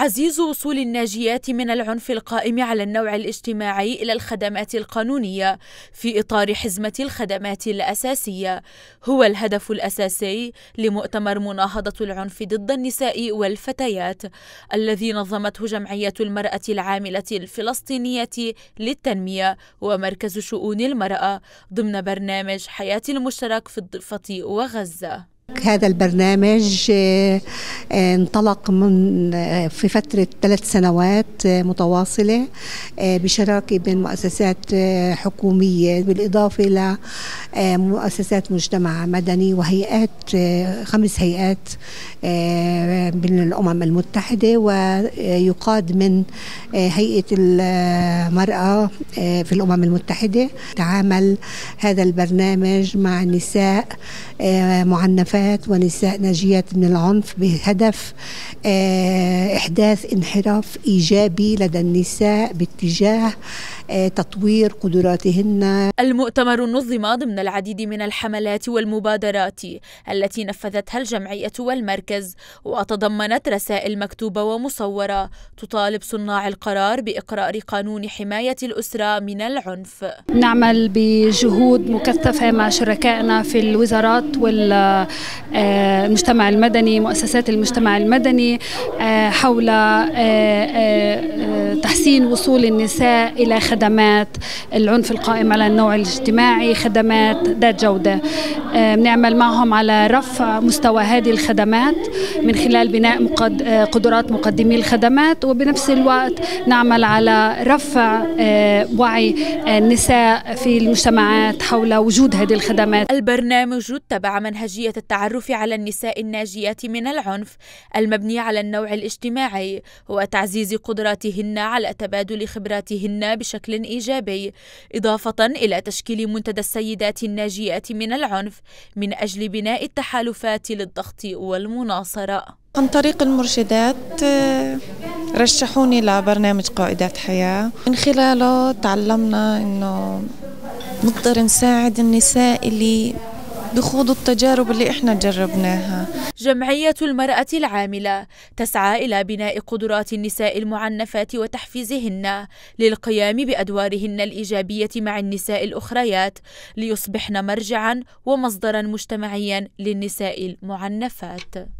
تعزيز وصول الناجيات من العنف القائم على النوع الاجتماعي إلى الخدمات القانونية في إطار حزمة الخدمات الأساسية هو الهدف الأساسي لمؤتمر مناهضة العنف ضد النساء والفتيات الذي نظمته جمعية المرأة العاملة الفلسطينية للتنمية ومركز شؤون المرأة ضمن برنامج حياة المشترك في الضفة وغزة هذا البرنامج آه، آه، انطلق من آه، في فترة ثلاث سنوات متواصلة بشراكة بين مؤسسات حكومية بالإضافة مؤسسات مجتمع مدني وهيئات خمس هيئات آه، من الأمم المتحدة ويقاد من آه، هيئة المرأة آه، في الأمم المتحدة تعامل هذا البرنامج مع نساء معنفات ونساء ناجيات من العنف بهدف إحداث انحراف إيجابي لدى النساء باتجاه آه، تطوير قدراتهن المؤتمر نظم ضمن العديد من الحملات والمبادرات التي نفذتها الجمعية والمركز وتضمنت رسائل مكتوبة ومصورة تطالب صناع القرار بإقرار قانون حماية الأسرة من العنف نعمل بجهود مكثفة مع شركائنا في الوزارات والمجتمع المدني مؤسسات المجتمع المدني آه، حول آه، تحسين وصول النساء إلى خدمات خدمات العنف القائم على النوع الاجتماعي خدمات ذات جودة آه، بنعمل معهم على رفع مستوى هذه الخدمات من خلال بناء مقد... آه، قدرات مقدمي الخدمات وبنفس الوقت نعمل على رفع آه، وعي النساء في المجتمعات حول وجود هذه الخدمات البرنامج اتبع منهجية التعرف على النساء الناجيات من العنف المبني على النوع الاجتماعي وتعزيز قدراتهن على تبادل خبراتهن بشكل بشكل إيجابي إضافة إلى تشكيل منتدى السيدات الناجيات من العنف من أجل بناء التحالفات للضغط والمناصرة عن طريق المرشدات آه، رشحوني لبرنامج قائدات حياة من خلاله تعلمنا أنه نقدر نساعد النساء اللي بخوض التجارب اللي احنا جربناها جمعية المرأة العاملة تسعى إلى بناء قدرات النساء المعنفات وتحفيزهن للقيام بأدوارهن الإيجابية مع النساء الأخريات ليصبحن مرجعا ومصدرا مجتمعيا للنساء المعنفات